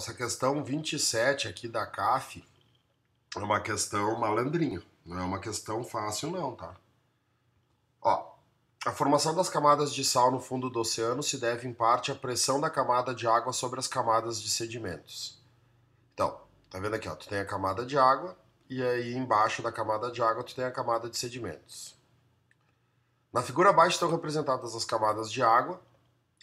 Essa questão 27 aqui da CAF é uma questão malandrinha, não é uma questão fácil não, tá? Ó, a formação das camadas de sal no fundo do oceano se deve em parte à pressão da camada de água sobre as camadas de sedimentos. Então, tá vendo aqui, ó, tu tem a camada de água e aí embaixo da camada de água tu tem a camada de sedimentos. Na figura abaixo estão representadas as camadas de água,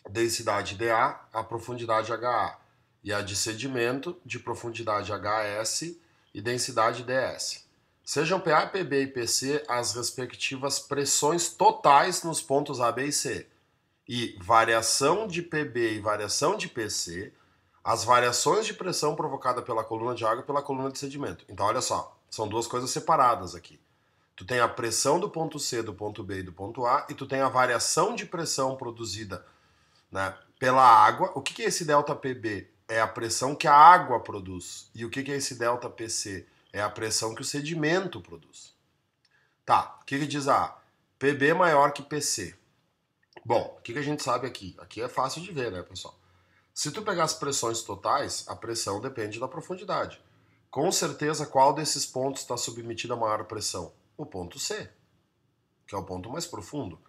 densidade dA, a profundidade HA e a de sedimento de profundidade HS e densidade DS. Sejam PA, PB e PC as respectivas pressões totais nos pontos A, B e C. E variação de PB e variação de PC, as variações de pressão provocada pela coluna de água e pela coluna de sedimento. Então, olha só, são duas coisas separadas aqui. Tu tem a pressão do ponto C, do ponto B e do ponto A, e tu tem a variação de pressão produzida né, pela água. O que, que é esse delta PB? é a pressão que a água produz. E o que, é esse delta PC? É a pressão que o sedimento produz. Tá, o que, que diz a PB maior que PC. Bom, o que, que a gente sabe aqui? Aqui é fácil de ver, né, pessoal? Se tu pegar as pressões totais, a pressão depende da profundidade. Com certeza, qual desses pontos está submetido a maior pressão? O ponto C, que é o ponto mais profundo.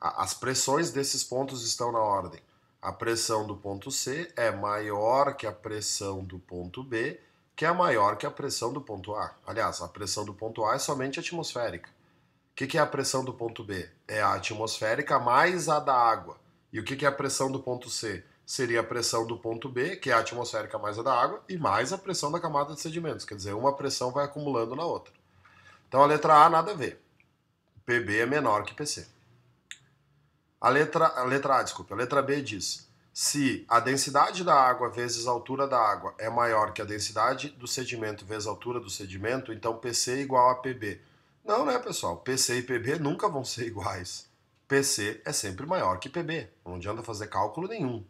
As pressões desses pontos estão na ordem a pressão do ponto C é maior que a pressão do ponto B, que é maior que a pressão do ponto A. Aliás, a pressão do ponto A é somente atmosférica. O que, é a pressão do ponto B? É a atmosférica mais a da água. E o que, que é a pressão do ponto C? Seria a pressão do ponto B, que é a atmosférica mais a da água, e mais a pressão da camada de sedimentos. Quer dizer, uma pressão vai acumulando na outra. Então a letra A nada a ver. PB é menor que PC. A letra, a letra A, desculpa, a letra B diz: se a densidade da água vezes a altura da água é maior que a densidade do sedimento vezes a altura do sedimento, então PC é igual a PB. Não, né, pessoal? PC e PB nunca vão ser iguais. PC é sempre maior que PB. Não adianta fazer cálculo nenhum.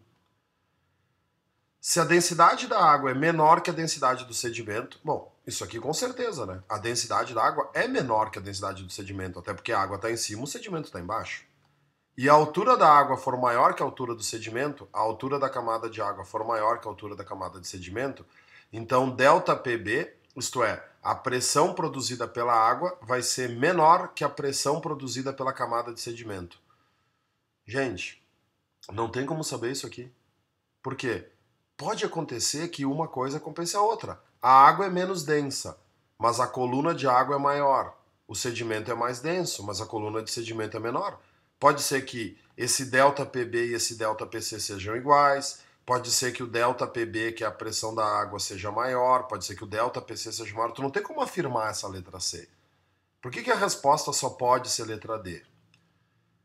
Se a densidade da água é menor que a densidade do sedimento, bom, isso aqui com certeza, né? A densidade da água é menor que a densidade do sedimento, até porque a água está em cima, o sedimento está embaixo e a altura da água for maior que a altura do sedimento, a altura da camada de água for maior que a altura da camada de sedimento, então delta PB, isto é, a pressão produzida pela água vai ser menor que a pressão produzida pela camada de sedimento. Gente, não tem como saber isso aqui. Por quê? Pode acontecer que uma coisa compense a outra. A água é menos densa, mas a coluna de água é maior. O sedimento é mais denso, mas a coluna de sedimento é menor. Pode ser que esse delta PB e esse delta PC sejam iguais, pode ser que o delta PB, que é a pressão da água, seja maior, pode ser que o delta PC seja maior. Tu não tem como afirmar essa letra C. Por que, que a resposta só pode ser letra D?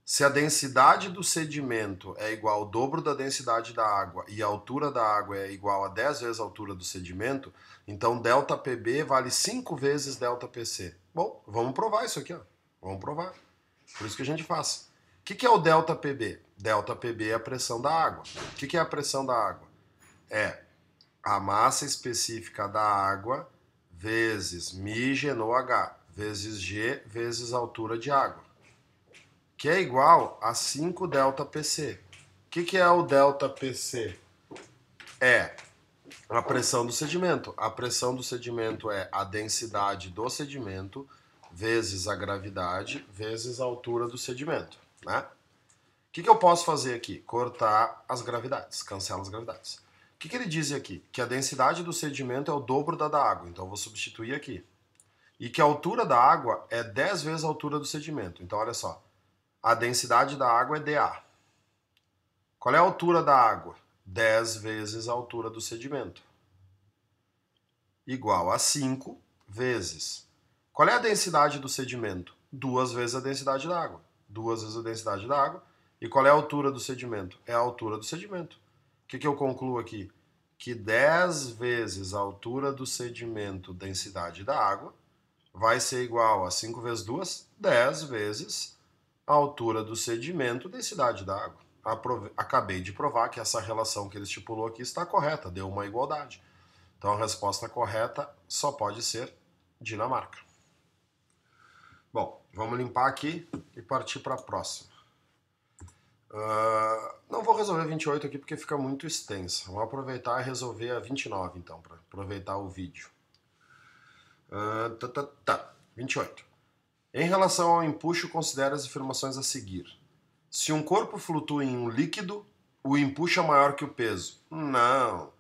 Se a densidade do sedimento é igual ao dobro da densidade da água e a altura da água é igual a 10 vezes a altura do sedimento, então delta PB vale 5 vezes delta PC. Bom, vamos provar isso aqui, ó. Vamos provar. Por isso que a gente faz. O que, que é o delta PB? Delta PB é a pressão da água. O que, que é a pressão da água? É a massa específica da água vezes μg H, vezes G, vezes altura de água, que é igual a 5 delta PC. O que, que é o delta PC? É a pressão do sedimento. A pressão do sedimento é a densidade do sedimento vezes a gravidade vezes a altura do sedimento. Né? O que, que eu posso fazer aqui? Cortar as gravidades, cancela as gravidades. O que, que ele diz aqui? Que a densidade do sedimento é o dobro da da água, então eu vou substituir aqui. E que a altura da água é 10 vezes a altura do sedimento. Então, olha só, a densidade da água é dA. Qual é a altura da água? 10 vezes a altura do sedimento. Igual a 5 vezes. Qual é a densidade do sedimento? Duas vezes a densidade da água duas vezes a densidade da água. E qual é a altura do sedimento? É a altura do sedimento. O que, que eu concluo aqui? Que 10 vezes a altura do sedimento, densidade da água, vai ser igual a 5 vezes 2, 10 vezes a altura do sedimento, densidade da água. Acabei de provar que essa relação que ele estipulou aqui está correta, deu uma igualdade. Então a resposta correta só pode ser Dinamarca. Bom, vamos limpar aqui e partir para a próxima. Uh, não vou resolver 28 aqui porque fica muito extensa. Vou aproveitar e resolver a 29 então, para aproveitar o vídeo. Uh, tá, tá, tá. 28. Em relação ao empuxo, considere as afirmações a seguir. Se um corpo flutua em um líquido, o empuxo é maior que o peso. Não.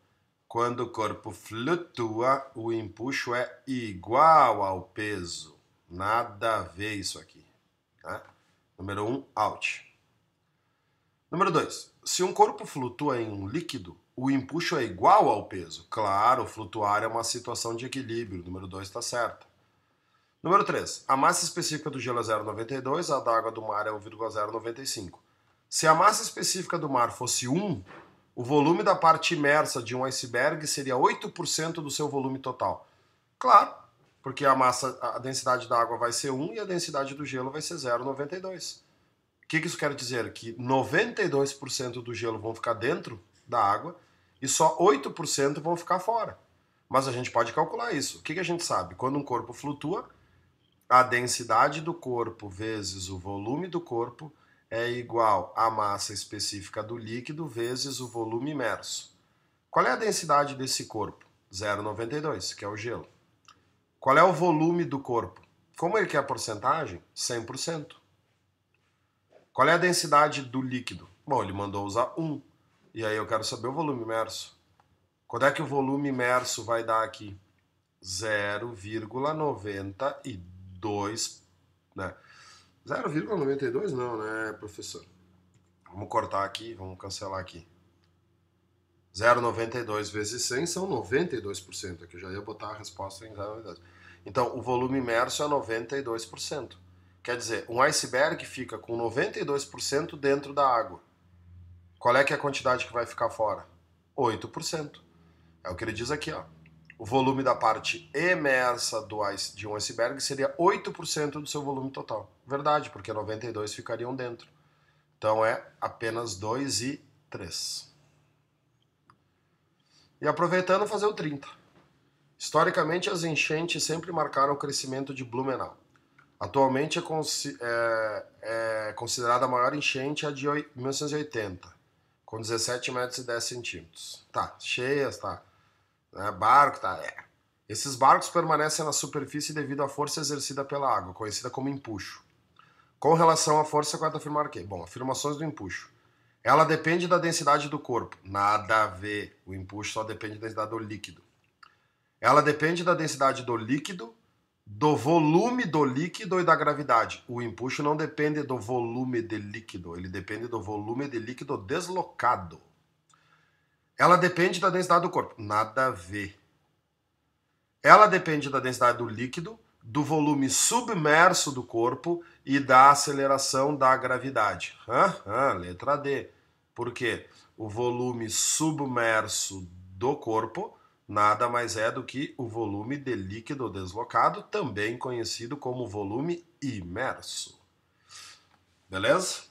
Quando o corpo flutua, o empuxo é igual ao peso. Nada a ver isso aqui. Tá? Número 1, um, out. Número 2. Se um corpo flutua em um líquido, o empuxo é igual ao peso. Claro, flutuar é uma situação de equilíbrio. Número 2 está certo. Número 3. A massa específica do gelo é 0,92, a da água do mar é 1,095. Se a massa específica do mar fosse 1, o volume da parte imersa de um iceberg seria 8% do seu volume total. Claro, porque a massa, a densidade da água vai ser 1 e a densidade do gelo vai ser 0,92. O que, que isso quer dizer? Que 92% do gelo vão ficar dentro da água e só 8% vão ficar fora. Mas a gente pode calcular isso. O que, que a gente sabe? Quando um corpo flutua, a densidade do corpo vezes o volume do corpo é igual à massa específica do líquido vezes o volume imerso. Qual é a densidade desse corpo? 0,92, que é o gelo. Qual é o volume do corpo? Como ele é quer é a porcentagem? 100%. Qual é a densidade do líquido? Bom, ele mandou usar 1. E aí eu quero saber o volume imerso. Quando é que o volume imerso vai dar aqui? 0,92, né? 0,92 não, né, professor? Vamos cortar aqui, vamos cancelar aqui. 0,92 vezes 100 são 92%. Aqui é eu já ia botar a resposta em 0,92. Então, o volume imerso é 92%. Quer dizer, um iceberg fica com 92% dentro da água. Qual é que é a quantidade que vai ficar fora? 8%. É o que ele diz aqui, ó. O volume da parte imersa do ice, de um iceberg seria 8% do seu volume total. Verdade, porque 92 ficariam dentro. Então é apenas 2 e 3. E aproveitando, fazer o 30. Historicamente, as enchentes sempre marcaram o crescimento de Blumenau. Atualmente é, consi é, é considerada a maior enchente a de 1980, com 17 metros e 10 centímetros. Tá, cheias, tá. É, barco, tá. É. Esses barcos permanecem na superfície devido à força exercida pela água, conhecida como empuxo. Com relação à força, quarta afirmar que? Bom, afirmações do empuxo. Ela depende da densidade do corpo. Nada a ver. O empuxo só depende da densidade do líquido. Ela depende da densidade do líquido, do volume do líquido e da gravidade. O empuxo não depende do volume de líquido, ele depende do volume de líquido deslocado. Ela depende da densidade do corpo. Nada a ver. Ela depende da densidade do líquido, do volume submerso do corpo e da aceleração da gravidade. letra D. Por quê? O volume submerso do corpo nada mais é do que o volume de líquido deslocado, também conhecido como volume imerso. Beleza?